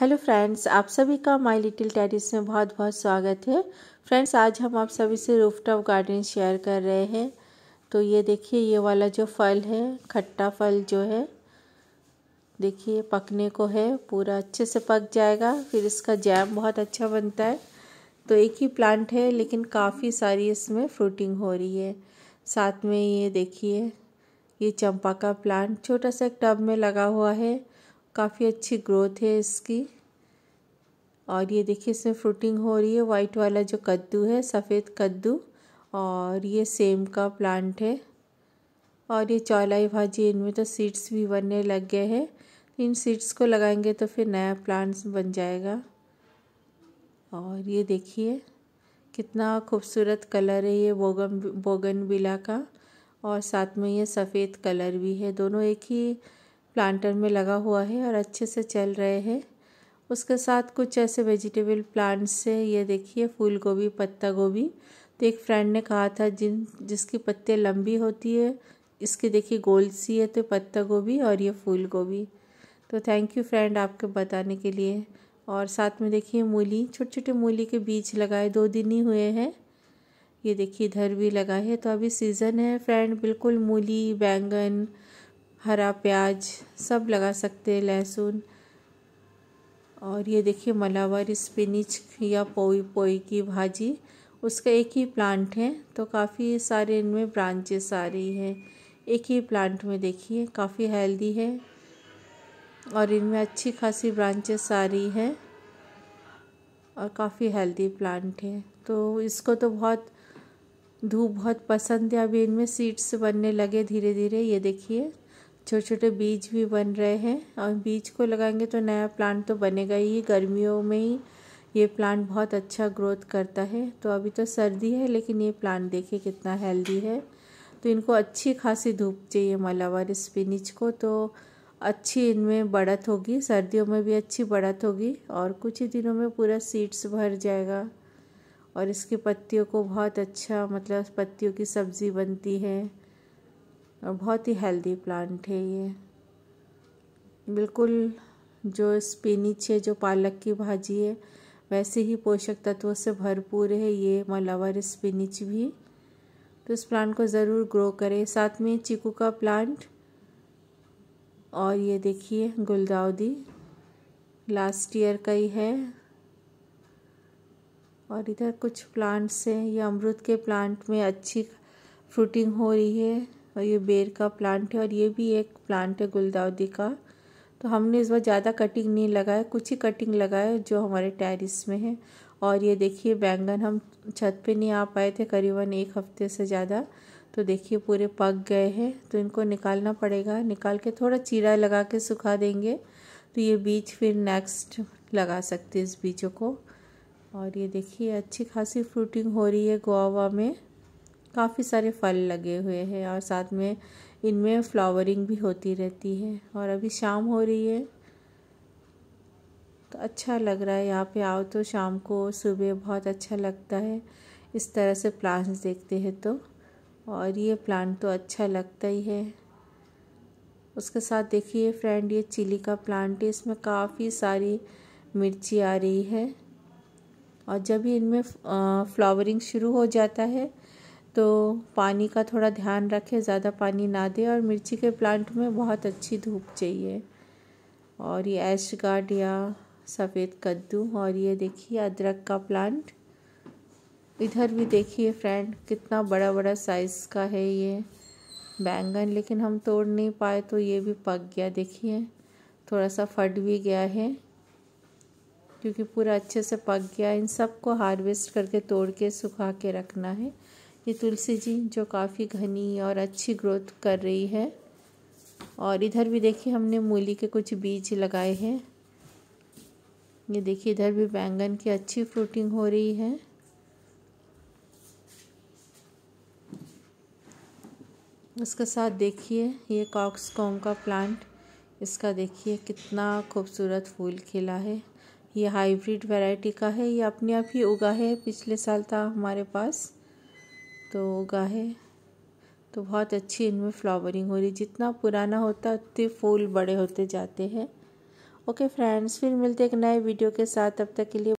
hello friends आप सभी का माय लिटिल टेरिस में बहुत बहुत स्वागत है फ्रेंड्स आज हम आप सभी से रूफटॉप गार्डन शेयर कर रहे हैं तो ये देखिए ये वाला जो फल है खट्टा फल जो है देखिए पकने को है पूरा अच्छे से पक जाएगा फिर इसका जैम बहुत अच्छा बनता है तो एक ही प्लांट है लेकिन काफ़ी सारी इसमें फ्रूटिंग हो रही है साथ में ये देखिए ये चंपा का प्लांट छोटा सा एक टब में लगा हुआ है काफ़ी अच्छी ग्रोथ है इसकी और ये देखिए इसमें फ्रूटिंग हो रही है वाइट वाला जो कद्दू है सफ़ेद कद्दू और ये सेम का प्लांट है और ये चौलाई भाजी इनमें तो सीड्स भी बनने लग गए हैं इन सीड्स को लगाएंगे तो फिर नया प्लांट्स बन जाएगा और ये देखिए कितना खूबसूरत कलर है ये बोगन बोगन बिला का और साथ में ये सफ़ेद कलर भी है दोनों एक ही प्लांटर में लगा हुआ है और अच्छे से चल रहे हैं उसके साथ कुछ ऐसे वेजिटेबल प्लांट्स है ये देखिए फूल गोभी पत्ता गोभी तो एक फ्रेंड ने कहा था जिन जिसकी पत्ते लंबी होती है इसकी देखिए गोल सी है तो पत्ता गोभी और ये फूल गोभी तो थैंक यू फ्रेंड आपके बताने के लिए और साथ में देखिए मूली छोटे छोटे मूली के बीज लगाए दो दिन ही हुए हैं ये देखिए इधर भी लगा है तो अभी सीज़न है फ्रेंड बिल्कुल मूली बैंगन हरा प्याज सब लगा सकते हैं लहसुन और ये देखिए मलावर स्पिनिच या पोई पोई की भाजी उसका एक ही प्लांट है तो काफ़ी सारे इनमें ब्रांचेस आ रही है एक ही प्लांट में देखिए काफ़ी हेल्दी है और इनमें अच्छी खासी ब्रांचेस आ रही है और काफ़ी हेल्दी प्लांट है तो इसको तो बहुत धूप बहुत पसंद है अभी इनमें सीड्स बनने लगे धीरे धीरे ये देखिए छोटे छोटे बीज भी बन रहे हैं और बीज को लगाएंगे तो नया प्लांट तो बनेगा ही गर्मियों में ही ये प्लांट बहुत अच्छा ग्रोथ करता है तो अभी तो सर्दी है लेकिन ये प्लांट देखिए कितना हेल्दी है तो इनको अच्छी खासी धूप चाहिए मलावर स्पिनिच को तो अच्छी इनमें बढ़त होगी सर्दियों में भी अच्छी बढ़त होगी और कुछ ही दिनों में पूरा सीड्स भर जाएगा और इसकी पत्तियों को बहुत अच्छा मतलब पत्तियों की सब्ज़ी बनती है और बहुत ही हेल्दी प्लांट है ये बिल्कुल जो स्पिनिच है जो पालक की भाजी है वैसे ही पोषक तत्वों से भरपूर है ये मलावर स्पिनिच भी तो इस प्लांट को ज़रूर ग्रो करें साथ में चीकू का प्लांट और ये देखिए गुलदाउदी लास्ट ईयर का ही है और इधर कुछ प्लांट्स हैं ये अमरुद के प्लांट में अच्छी फ्रूटिंग हो रही है और ये बेर का प्लांट है और ये भी एक प्लांट है गुलदाउदी का तो हमने इस बार ज़्यादा कटिंग नहीं लगाया कुछ ही कटिंग लगाया जो हमारे टेरिस में है और ये देखिए बैंगन हम छत पे नहीं आ पाए थे करीबन एक हफ्ते से ज़्यादा तो देखिए पूरे पक गए हैं तो इनको निकालना पड़ेगा निकाल के थोड़ा चीरा लगा के सुखा देंगे तो ये बीज फिर नेक्स्ट लगा सकते इस बीजों को और ये देखिए अच्छी खासी फ्रूटिंग हो रही है गोवा में काफी सारे फल लगे हुए हैं और साथ में इनमें फ्लावरिंग भी होती रहती है और अभी शाम हो रही है तो अच्छा लग रहा है यहाँ पे आओ तो शाम को सुबह बहुत अच्छा लगता है इस तरह से प्लांट्स देखते हैं तो और ये प्लांट तो अच्छा लगता ही है उसके साथ देखिए फ्रेंड ये चिली का प्लांट है इसमें काफ़ी सारी मिर्ची आ रही है और जब ही इनमें फ्लावरिंग शुरू हो जाता है तो पानी का थोड़ा ध्यान रखें ज़्यादा पानी ना दें और मिर्ची के प्लांट में बहुत अच्छी धूप चाहिए और ये ऐश गार्ड या सफ़ेद कद्दू और ये देखिए अदरक का प्लांट इधर भी देखिए फ्रेंड कितना बड़ा बड़ा साइज़ का है ये बैंगन लेकिन हम तोड़ नहीं पाए तो ये भी पक गया देखिए थोड़ा सा फट भी गया है क्योंकि पूरा अच्छे से पक गया इन सब को हार्वेस्ट करके तोड़ के सुखा के रखना है ये तुलसी जी जो काफ़ी घनी और अच्छी ग्रोथ कर रही है और इधर भी देखिए हमने मूली के कुछ बीज लगाए हैं ये देखिए इधर भी बैंगन की अच्छी फ्रूटिंग हो रही है उसके साथ देखिए ये कॉक्स कॉम का प्लांट इसका देखिए कितना खूबसूरत फूल खिला है ये हाइब्रिड वैरायटी का है ये अपने आप ही उगा है पिछले साल था हमारे पास तो गाहे तो बहुत अच्छी इनमें फ्लावरिंग हो रही जितना पुराना होता है उतने फूल बड़े होते जाते हैं ओके फ्रेंड्स फिर मिलते एक नए वीडियो के साथ अब तक के लिए